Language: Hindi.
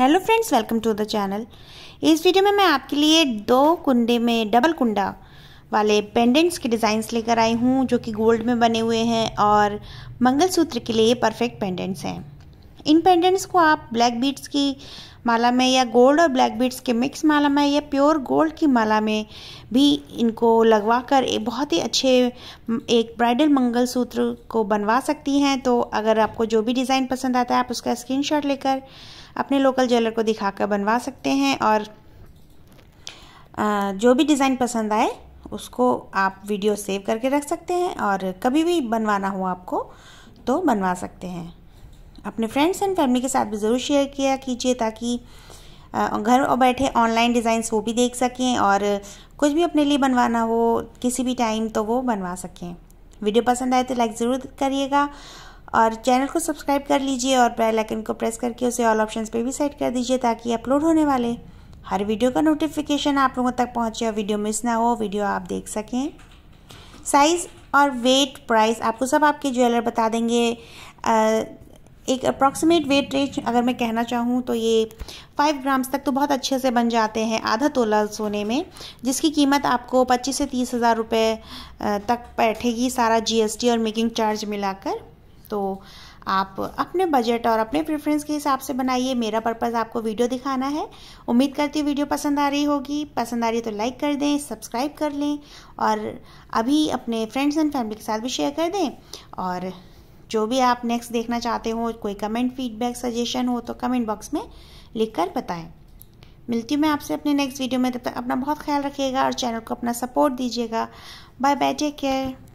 hello friends welcome to the channel इस वीडियो में मैं आपके लिए दो कुंडे में डबल कुंडा वाले पेंडेंट्स के डिज़ाइंस लेकर आई हूँ जो कि गोल्ड में बने हुए हैं और मंगलसूत्र के लिए परफेक्ट पेंडेंट्स हैं इन पेंडेंट्स को आप ब्लैक बीड्स की माला में या गोल्ड और ब्लैक बीड्स के मिक्स माला में या प्योर गोल्ड की माला में भी इनको लगवा कर बहुत ही अच्छे एक ब्राइडल मंगलसूत्र को बनवा सकती हैं तो अगर आपको जो भी डिज़ाइन पसंद आता है आप उसका स्क्रीनशॉट लेकर अपने लोकल ज्वेलर को दिखाकर बनवा सकते हैं और जो भी डिज़ाइन पसंद आए उसको आप वीडियो सेव करके रख सकते हैं और कभी भी बनवाना हो आपको तो बनवा सकते हैं अपने फ्रेंड्स एंड फैमिली के साथ भी ज़रूर शेयर किया कीजिए ताकि घर और बैठे ऑनलाइन डिज़ाइंस वो भी देख सकें और कुछ भी अपने लिए बनवाना हो किसी भी टाइम तो वो बनवा सकें वीडियो पसंद आए तो लाइक ज़रूर करिएगा और चैनल को सब्सक्राइब कर लीजिए और बेल आइकन को प्रेस करके उसे ऑल ऑप्शंस पे भी सेट कर दीजिए ताकि अपलोड होने वाले हर वीडियो का नोटिफिकेशन आप लोगों तक पहुंचे और वीडियो मिस ना हो वीडियो आप देख सकें साइज़ और वेट प्राइस आपको सब आपके ज्वेलर बता देंगे आ, एक अप्रॉक्सीमेट वेट रेंज अगर मैं कहना चाहूँ तो ये फाइव ग्राम्स तक तो बहुत अच्छे से बन जाते हैं आधा तोला सोने में जिसकी कीमत आपको पच्चीस से तीस हज़ार रुपये तक बैठेगी सारा जीएसटी और मेकिंग चार्ज मिलाकर तो आप अपने बजट और अपने प्रेफरेंस के हिसाब से बनाइए मेरा पर्पज़ आपको वीडियो दिखाना है उम्मीद करती हूँ वीडियो पसंद आ रही होगी पसंद आ रही तो लाइक कर दें सब्सक्राइब कर लें और अभी अपने फ्रेंड्स एंड फैमिली के साथ भी शेयर कर दें और जो भी आप नेक्स्ट देखना चाहते हो कोई कमेंट फीडबैक सजेशन हो तो कमेंट बॉक्स में लिख कर बताएं मिलती हूँ मैं आपसे अपने नेक्स्ट वीडियो में तब तक अपना बहुत ख्याल रखिएगा और चैनल को अपना सपोर्ट दीजिएगा बाय बाय टेक केयर